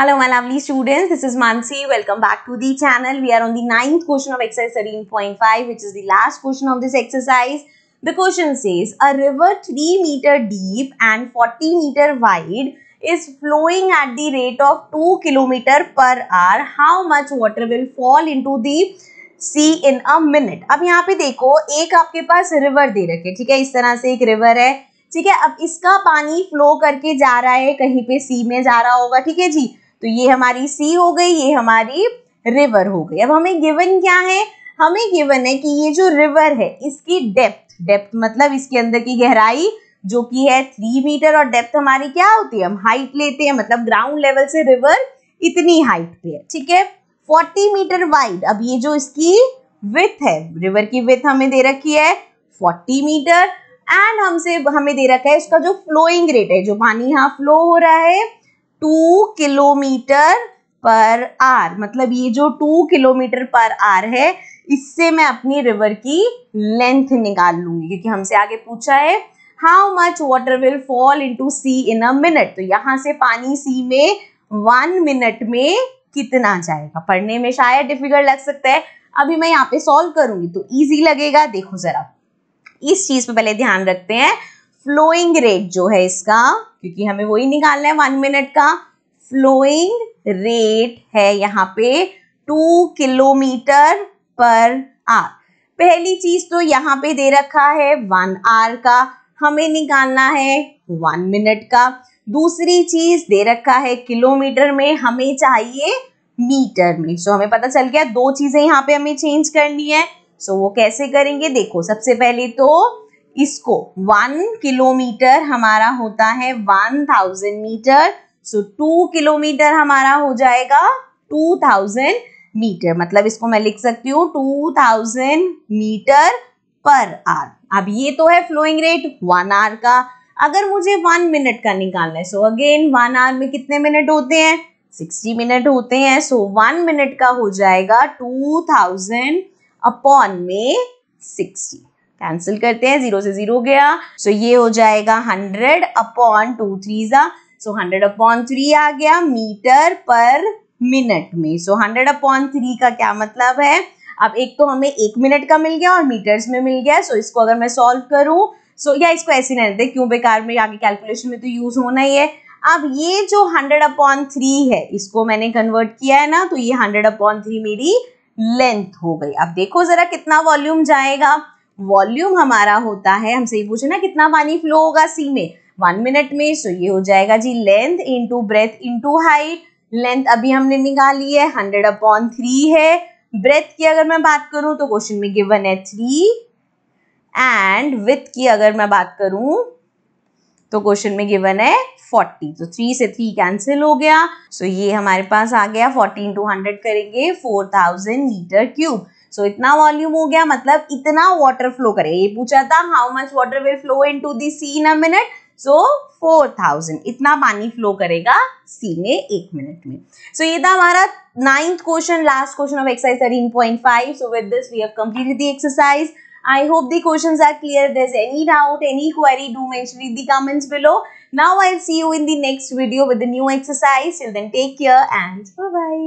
Hello my lovely students, this is Mansi. Welcome back to the channel. We are on the ninth question of exercise 13.5 which is the last question of this exercise. The question says, a river 3 meter deep and 40 meter wide is flowing at the rate of 2 km per hour. How much water will fall into the sea in a minute अब यहाँ पे देखो एक आपके पास river दे रखे ठीक है इस तरह से एक रिवर है ठीक है अब इसका पानी फ्लो करके जा रहा है कहीं पे सी में जा रहा होगा ठीक है जी तो ये हमारी सी हो गई ये हमारी रिवर हो गई अब हमें गिवन क्या है हमें गिवन है कि ये जो रिवर है इसकी डेप्थ डेप्थ मतलब इसके अंदर की गहराई जो कि है थ्री मीटर और डेप्थ हमारी क्या होती है हम हाइट लेते हैं मतलब ग्राउंड लेवल से रिवर इतनी हाइट पे है ठीक है फोर्टी मीटर वाइड अब ये जो इसकी विथ है रिवर की विथ हमें दे रखी है फोर्टी मीटर एंड हमसे हमें दे रखा है इसका जो फ्लोइंग रेट है जो पानी यहाँ फ्लो हो रहा है टू किलोमीटर पर आर मतलब ये जो टू किलोमीटर पर आर है इससे मैं अपनी रिवर की लेंथ निकाल लूंगी क्योंकि हमसे आगे पूछा है how much water will fall into sea in a minute तो यहां से पानी सी में वन मिनट में कितना जाएगा पढ़ने में शायद डिफिकल्ट लग सकता है अभी मैं यहाँ पे सॉल्व करूंगी तो इजी लगेगा देखो जरा इस चीज पे पहले ध्यान रखते हैं फ्लोइंग रेट जो है इसका क्योंकि हमें वही निकालना है वन मिनट का फ्लोइंग रेट है यहाँ पे टू किलोमीटर पर आर पहली चीज तो यहाँ पे दे रखा है वन आर का हमें निकालना है वन मिनट का दूसरी चीज दे रखा है किलोमीटर में हमें चाहिए मीटर में सो so, हमें पता चल गया दो चीजें यहाँ पे हमें चेंज करनी है सो so, वो कैसे करेंगे देखो सबसे पहले तो इसको वन किलोमीटर हमारा होता है one thousand metre so two kilometre हमारा हो जाएगा टू थाउजेंड मीटर मतलब इसको मैं लिख सकती हूँ टू थाउजेंड मीटर पर आर अब ये तो है फ्लोइंग रेट वन आर का अगर मुझे वन मिनट का निकालना है सो अगेन वन आवर में कितने मिनट होते हैं सिक्सटी मिनट होते हैं सो वन मिनट का हो जाएगा टू थाउजेंड अपॉन में सिक्सटी कैंसिल करते हैं जीरो से जीरो गया सो so ये हो जाएगा हंड्रेड अपॉन टू थ्री जा सो हंड्रेड अपॉन थ्री आ गया मीटर पर मिनट में सो हंड्रेड अपॉन थ्री का क्या मतलब है अब एक तो हमें एक मिनट का मिल गया और मीटर्स में मिल गया सो so इसको अगर मैं सॉल्व करूं सो so, या इसको ऐसे नहीं रहते क्यों बेकार में आगे कैलकुलेशन में तो यूज़ होना ही है अब ये जो हंड्रेड अपॉन थ्री है इसको मैंने कन्वर्ट किया है ना तो ये हंड्रेड अपॉन थ्री मेरी लेंथ हो गई अब देखो ज़रा कितना वॉल्यूम जाएगा वॉल्यूम हमारा होता है हमसे ये पूछे ना कितना पानी फ्लो होगा सी में वन मिनट में सो तो ये हो जाएगा जी length into breadth into height length अभी हमने निकाली है हंड्रेड अपॉन थ्री है ब्रेथ की अगर मैं बात करूं तो क्वेश्चन में गिवन है थ्री एंड विथ की अगर मैं बात करूं तो क्वेश्चन में गिवन है फोर्टी तो थ्री से थ्री कैंसिल हो गया सो so ये हमारे पास आ गया फोर्टी इंटू हंड्रेड करेंगे four thousand metre cube so so, इतना वॉल्यूम हो गया मतलब इतना वाटर फ्लो करेगा ये पूछा था how much water will flow into the sea in a minute so four thousand इतना पानी फ्लो करेगा सी में एक मिनट में सो so, ये था हमारा ninth question last question of exercise thirteen point five so with this we have completed the exercise I hope the questions are clear. If there's any doubt, any query, do mention in the comments below. Now I'll see you in the next video with the new exercise. Till then, take care and bye-bye.